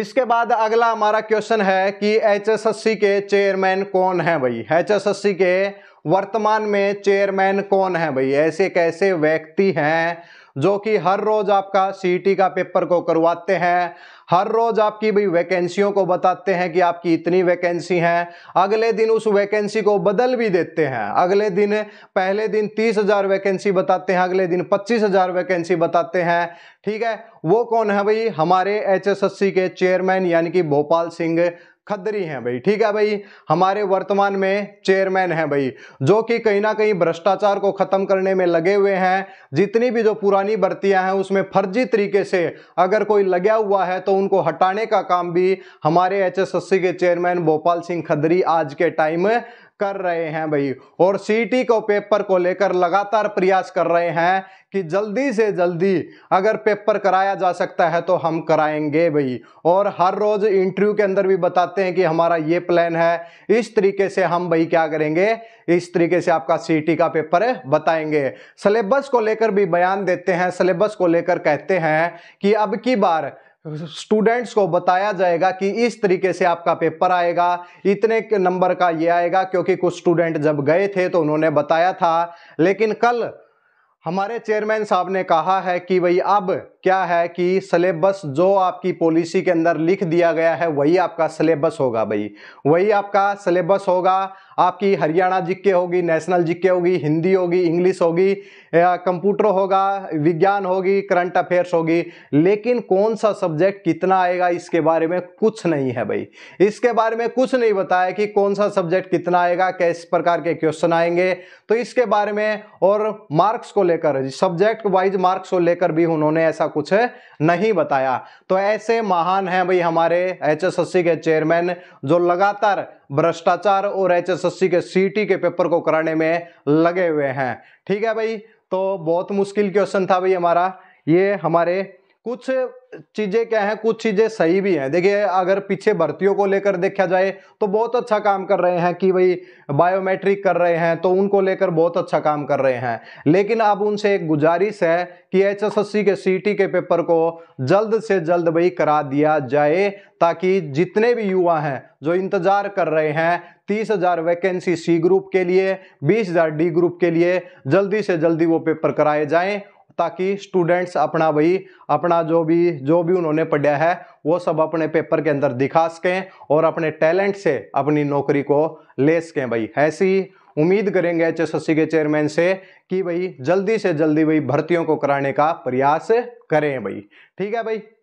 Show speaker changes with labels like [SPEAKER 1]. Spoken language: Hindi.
[SPEAKER 1] इसके बाद अगला हमारा क्वेश्चन है कि एचएसएससी के चेयरमैन कौन है भाई एचएसएससी के वर्तमान में चेयरमैन कौन है भाई ऐसे कैसे व्यक्ति हैं जो कि हर रोज आपका सी e का पेपर को करवाते हैं हर रोज आपकी भी वैकेंसियों को बताते हैं कि आपकी इतनी वैकेंसी है अगले दिन उस वैकेंसी को बदल भी देते हैं अगले दिन पहले दिन तीस हजार वैकेंसी बताते हैं अगले दिन पच्चीस हजार वैकेंसी बताते हैं ठीक है वो कौन है भाई हमारे एच के चेयरमैन यानी कि भोपाल सिंह खदरी हैं भाई ठीक है भाई हमारे वर्तमान में चेयरमैन हैं भाई जो कि कहीं ना कहीं भ्रष्टाचार को खत्म करने में लगे हुए हैं जितनी भी जो पुरानी भर्तियां हैं उसमें फर्जी तरीके से अगर कोई लगा हुआ है तो उनको हटाने का काम भी हमारे एच के चेयरमैन भोपाल सिंह खदरी आज के टाइम कर रहे हैं भाई और सीटी को पेपर को लेकर लगातार प्रयास कर रहे हैं कि जल्दी से जल्दी अगर पेपर कराया जा सकता है तो हम कराएंगे भाई और हर रोज़ इंटरव्यू के अंदर भी बताते हैं कि हमारा ये प्लान है इस तरीके से हम भाई क्या करेंगे इस तरीके से आपका सीटी का पेपर बताएंगे सिलेबस को लेकर भी बयान देते हैं सिलेबस को लेकर कहते हैं कि अब की बार स्टूडेंट्स को बताया जाएगा कि इस तरीके से आपका पेपर आएगा इतने नंबर का ये आएगा क्योंकि कुछ स्टूडेंट जब गए थे तो उन्होंने बताया था लेकिन कल हमारे चेयरमैन साहब ने कहा है कि भाई अब क्या है कि सिलेबस जो आपकी पॉलिसी के अंदर लिख दिया गया है वही आपका सिलेबस होगा भाई वही आपका सिलेबस होगा आपकी हरियाणा जिक्के होगी नेशनल जिक्के होगी हिंदी होगी इंग्लिश होगी कंप्यूटर होगा विज्ञान होगी करंट अफेयर्स होगी लेकिन कौन सा सब्जेक्ट कितना आएगा इसके बारे में कुछ नहीं है भाई इसके बारे में कुछ नहीं बताया कि कौन सा सब्जेक्ट कितना आएगा किस प्रकार के क्वेश्चन आएंगे तो इसके बारे में और मार्क्स को लेकर सब्जेक्ट वाइज मार्क्स को लेकर भी उन्होंने ऐसा कुछ नहीं बताया तो ऐसे महान हैं भाई हमारे एच के चेयरमैन जो लगातार भ्रष्टाचार और एच के सीटी के पेपर को कराने में लगे हुए हैं ठीक है भाई तो बहुत मुश्किल क्वेश्चन था भाई हमारा ये हमारे कुछ चीज़ें क्या हैं कुछ चीज़ें सही भी हैं देखिए अगर पीछे भर्तियों को लेकर देखा जाए तो बहुत अच्छा काम कर रहे हैं कि भाई बायोमेट्रिक कर रहे हैं तो उनको लेकर बहुत अच्छा काम कर रहे हैं लेकिन अब उनसे एक गुजारिश है कि एचएसएससी के सीटी के पेपर को जल्द से जल्द भाई करा दिया जाए ताकि जितने भी युवा हैं जो इंतज़ार कर रहे हैं तीस हजार वैकेंसी सी ग्रुप के लिए बीस हजार डी ग्रुप के लिए जल्दी से जल्दी वो पेपर कराए जाएं ताकि स्टूडेंट्स अपना भाई अपना जो भी जो भी उन्होंने पढ़ा है वो सब अपने पेपर के अंदर दिखा सकें और अपने टैलेंट से अपनी नौकरी को ले सकें भाई ऐसी उम्मीद करेंगे एच के चेयरमैन से कि भाई जल्दी से जल्दी भाई भर्तियों को कराने का प्रयास करें भाई ठीक है भाई